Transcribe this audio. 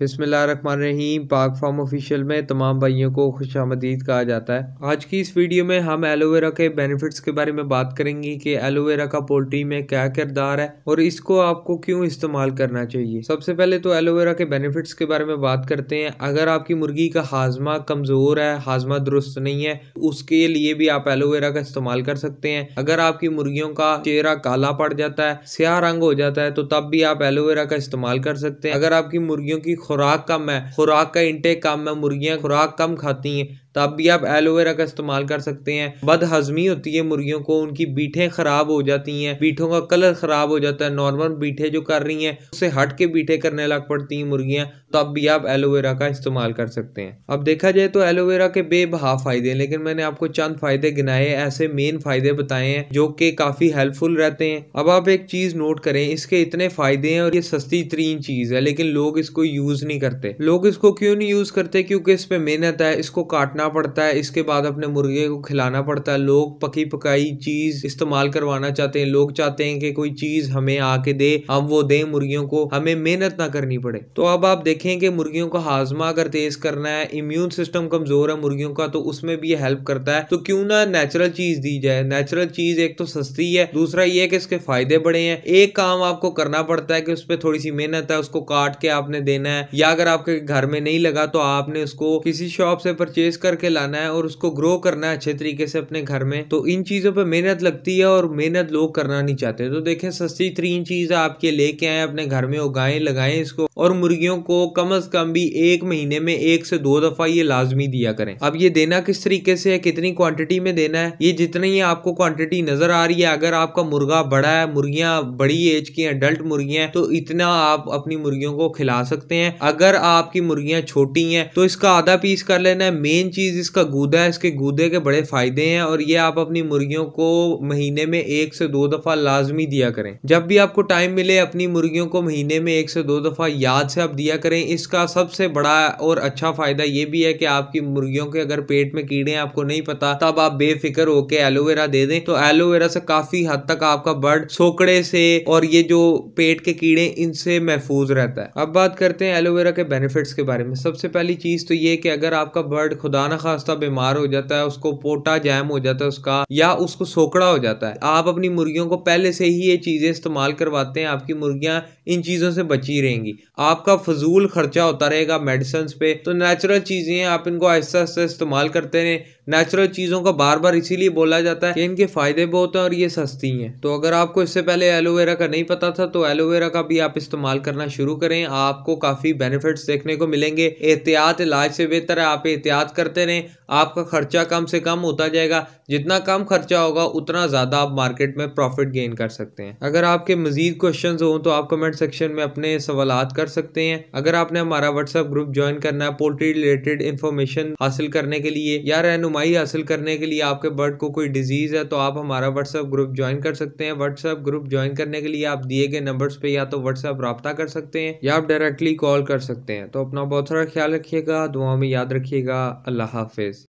बिसमीम पाक farm official में तमाम भाइयों को खुश आमदीद कहा जाता है आज की इस वीडियो में हम एलोवेरा के बेनिफिट्स के बारे में बात करेंगे कि एलोवेरा का पोल्ट्री में क्या किरदार है और इसको आपको क्यों इस्तेमाल करना चाहिए सबसे पहले तो एलोवेरा के बेनिफिट्स के बारे में बात करते हैं अगर आपकी मुर्गी का हाजमा कमज़ोर है हाजमा दुरुस्त नहीं है उसके लिए भी आप एलोवेरा का इस्तेमाल कर सकते हैं अगर आपकी मुर्गियों का चेहरा काला पड़ जाता है स्या रंग हो जाता है तो तब भी आप एलोवेरा का इस्तेमाल कर सकते हैं अगर आपकी मुर्गियों की खुराक कम है खुराक का इंटेक कम है मुर्गियाँ खुराक कम खाती हैं तब भी आप एलोवेरा का इस्तेमाल कर सकते हैं बदहजमी होती है मुर्गियों को उनकी बीठें खराब हो जाती हैं बीठों का कलर खराब हो जाता है नॉर्मल बीठे जो कर रही हैं उससे हट के बीठे करने लग पड़ती हैं मुर्गियाँ तब भी आप एलोवेरा का इस्तेमाल कर सकते हैं अब देखा जाए तो एलोवेरा के बेबहा फायदे लेकिन मैंने आपको चंद फायदे गिनाए ऐसे मेन फायदे बताए हैं जो कि काफी हेल्पफुल रहते हैं अब आप एक चीज नोट करें इसके इतने फायदे हैं और ये सस्ती तरीन चीज है लेकिन लोग इसको यूज नहीं करते लोग इसको क्यों नहीं यूज करते क्योंकि इस पर मेहनत है इसको काटना काटना पड़ता है इसके बाद अपने मुर्गे को खिलाना पड़ता है लोग पकी पकाई चीज़ इस्तेमाल करवाना चाहते हैं लोग चाहते हैं कि कोई चीज़ हमें आके दे हम वो दें मुर्गियों को हमें मेहनत ना करनी पड़े तो अब आप देखें कि मुर्गियों का हाजमा अगर तेज़ करना है इम्यून सिस्टम कमज़ोर है मुर्गियों का तो उसमें भी हेल्प करता है तो क्यों ना नेचुरल चीज़ दी जाए नेचुरल चीज़ एक तो सस्ती है दूसरा ये कि इसके फ़ायदे बड़े हैं एक काम आपको करना पड़ता है कि उस पर थोड़ी सी मेहनत है उसको काट के आपने देना है या अगर आपके घर में नहीं लगा तो आपने उसको किसी शॉप से परचेज कर करके लाना है और उसको ग्रो करना है अच्छे तरीके से अपने घर में तो इन चीज़ों पर मेहनत लगती है और मेहनत लोग करना नहीं चाहते तो देखें सस्ती तीन चीज़ आपके लेके आए अपने घर में उगाए लगाए इसको और मुर्गियों को कम अज कम भी एक महीने में एक से दो दफ़ा ये लाजमी दिया करें अब ये देना किस तरीके से है कितनी क्वांटिटी में देना है ये जितनी ही आपको क्वांटिटी नज़र आ रही है अगर आपका मुर्गा बड़ा है मुर्गियां बड़ी एज की अडल्ट हैं तो इतना आप अपनी मुर्गियों को खिला सकते हैं अगर आपकी मुर्गियां छोटी हैं तो इसका आधा पीस कर लेना है मेन चीज चीज़ इसका गूदा है इसके गूदे के बड़े फ़ायदे हैं और ये आप अपनी मुर्गियों को महीने में एक से दो दफ़ा लाजमी दिया करें जब भी आपको टाइम मिले अपनी मुर्गियों को महीने में एक से दो दफ़ा याद से आप दिया करें इसका सबसे बड़ा और अच्छा फ़ायदा ये भी है कि आपकी मुर्गियों के अगर पेट में कीड़े हैं आपको नहीं पता तब आप बेफिक्र होकर एलोवेरा दे दें तो एलोवेरा से काफ़ी हद तक आपका बर्ड सोकड़े से और ये जो पेट के कीड़े इनसे महफूज रहता है अब बात करते हैं एलोवेरा के बेनिफिट्स के बारे में सबसे पहली चीज़ तो ये कि अगर आपका बर्ड खुदा खुदा न खास्ता बीमार हो जाता है उसको पोटा जैम हो जाता है उसका या उसको सोकड़ा हो जाता है आप अपनी मुर्गियों को पहले से ही ये चीज़ें इस्तेमाल करवाते हैं आपकी मुर्गियाँ इन चीज़ों से बची रहेंगी आपका फजूल खर्चा होता रहेगा मेडिसन पे तो नेचुरल चीज़ें आप इनको आहिस्ता आहिस्ता इस्तेमाल करते रहें नेचुरल चीज़ों का बार बार इसीलिए बोला जाता है कि इनके फ़ायदे बहुत हैं और ये सस्ती हैं तो अगर आपको इससे पहले एलोवेरा का नहीं पता था तो एलोवेरा का भी आप इस्तेमाल करना शुरू करें आपको काफ़ी बेनिफिट्स देखने को मिलेंगे एहतियात इलाज से बेहतर है आप एहतियात करते करते रहें आपका खर्चा कम से कम होता जाएगा जितना कम खर्चा होगा उतना ज़्यादा आप मार्केट में प्रॉफिट गेन कर सकते हैं अगर आपके मजीद क्वेश्चन हों तो आप कमेंट सेक्शन में अपने सवाल कर सकते हैं अगर आपने हमारा व्हाट्सएप ग्रुप ज्वाइन करना है पोल्ट्री रिलेटेड इन्फॉर्मेशन हासिल करने के लिए या रहनुमाई हासिल करने के लिए आपके बर्ड को कोई डिजीज़ है तो आप हमारा व्हाट्सएप ग्रुप ज्वाइन कर सकते हैं व्हाट्सएप ग्रुप ज्वाइन करने के लिए आप दिए गए नंबर्स पे या तो व्हाट्सएप रहा कर सकते हैं या आप डायरेक्टली कॉल कर सकते हैं तो अपना बहुत सारा ख्याल रखिएगा दुआ में याद रखिएगा अल्लाह Hafiz